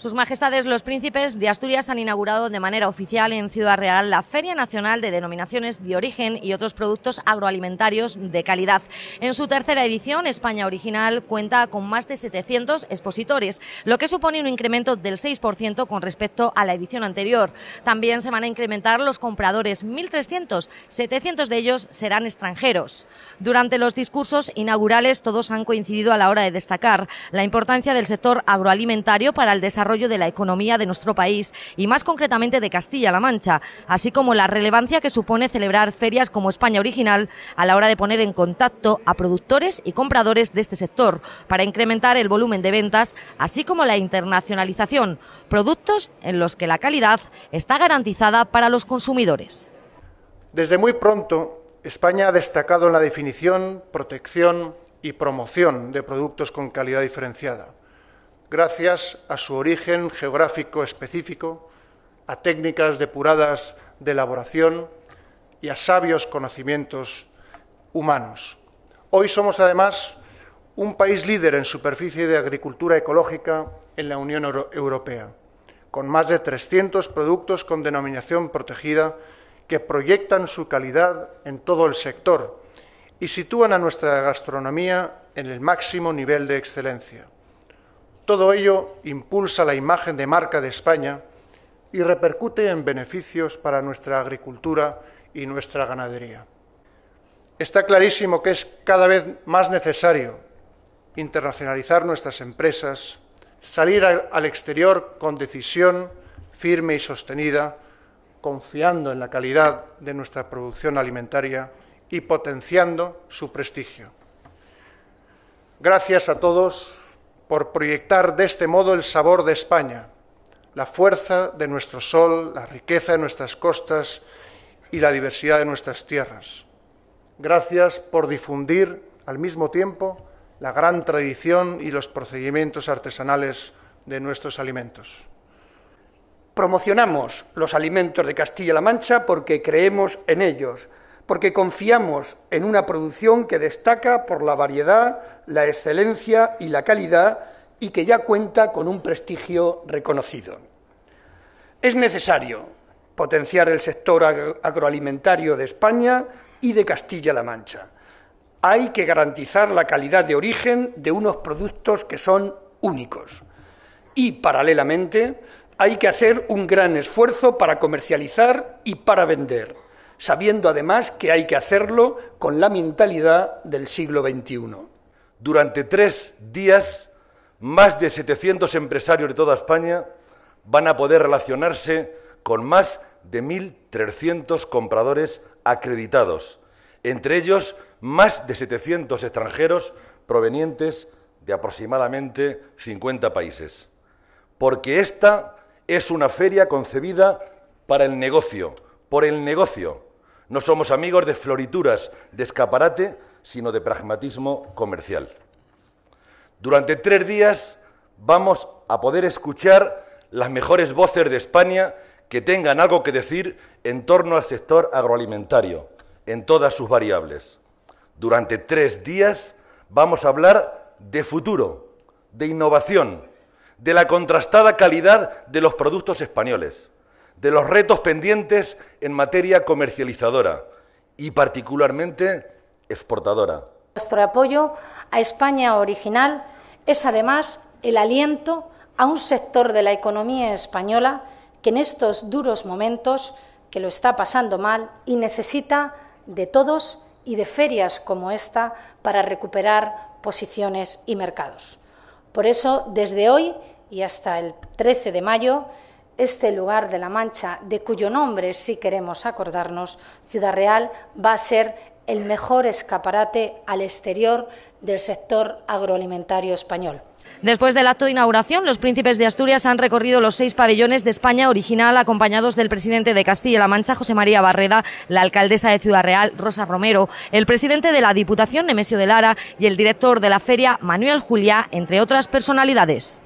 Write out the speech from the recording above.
Sus Majestades los Príncipes de Asturias han inaugurado de manera oficial en Ciudad Real la Feria Nacional de Denominaciones de Origen y otros productos agroalimentarios de calidad. En su tercera edición, España Original cuenta con más de 700 expositores, lo que supone un incremento del 6% con respecto a la edición anterior. También se van a incrementar los compradores, 1.300, 700 de ellos serán extranjeros. Durante los discursos inaugurales todos han coincidido a la hora de destacar la importancia del sector agroalimentario para el desarrollo desarrollo de la economía de nuestro país y más concretamente de Castilla-La Mancha, así como la relevancia que supone celebrar ferias como España Original a la hora de poner en contacto a productores y compradores de este sector para incrementar el volumen de ventas, así como la internacionalización, productos en los que la calidad está garantizada para los consumidores. Desde muy pronto, España ha destacado en la definición, protección y promoción de productos con calidad diferenciada gracias a su origen geográfico específico, a técnicas depuradas de elaboración y a sabios conocimientos humanos. Hoy somos además un país líder en superficie de agricultura ecológica en la Unión Europea, con más de 300 productos con denominación protegida que proyectan su calidad en todo el sector y sitúan a nuestra gastronomía en el máximo nivel de excelencia. Todo ello impulsa la imagen de marca de España y repercute en beneficios para nuestra agricultura y nuestra ganadería. Está clarísimo que es cada vez más necesario internacionalizar nuestras empresas, salir al exterior con decisión firme y sostenida, confiando en la calidad de nuestra producción alimentaria y potenciando su prestigio. Gracias a todos por proyectar de este modo el sabor de España, la fuerza de nuestro sol, la riqueza de nuestras costas y la diversidad de nuestras tierras. Gracias por difundir al mismo tiempo la gran tradición y los procedimientos artesanales de nuestros alimentos. Promocionamos los alimentos de Castilla-La Mancha porque creemos en ellos porque confiamos en una producción que destaca por la variedad, la excelencia y la calidad y que ya cuenta con un prestigio reconocido. Es necesario potenciar el sector agroalimentario de España y de Castilla-La Mancha. Hay que garantizar la calidad de origen de unos productos que son únicos. Y, paralelamente, hay que hacer un gran esfuerzo para comercializar y para vender sabiendo además que hay que hacerlo con la mentalidad del siglo XXI. Durante tres días, más de 700 empresarios de toda España van a poder relacionarse con más de 1.300 compradores acreditados, entre ellos más de 700 extranjeros provenientes de aproximadamente 50 países. Porque esta es una feria concebida para el negocio, por el negocio, no somos amigos de florituras, de escaparate, sino de pragmatismo comercial. Durante tres días vamos a poder escuchar las mejores voces de España que tengan algo que decir en torno al sector agroalimentario, en todas sus variables. Durante tres días vamos a hablar de futuro, de innovación, de la contrastada calidad de los productos españoles, de los retos pendientes en materia comercializadora y particularmente exportadora. Nuestro apoyo a España original es además el aliento a un sector de la economía española que en estos duros momentos, que lo está pasando mal y necesita de todos y de ferias como esta para recuperar posiciones y mercados. Por eso, desde hoy y hasta el 13 de mayo, este lugar de la Mancha, de cuyo nombre, si queremos acordarnos, Ciudad Real va a ser el mejor escaparate al exterior del sector agroalimentario español. Después del acto de inauguración, los príncipes de Asturias han recorrido los seis pabellones de España original, acompañados del presidente de Castilla-La Mancha, José María Barreda, la alcaldesa de Ciudad Real, Rosa Romero, el presidente de la Diputación, Nemesio de Lara, y el director de la feria, Manuel Juliá, entre otras personalidades.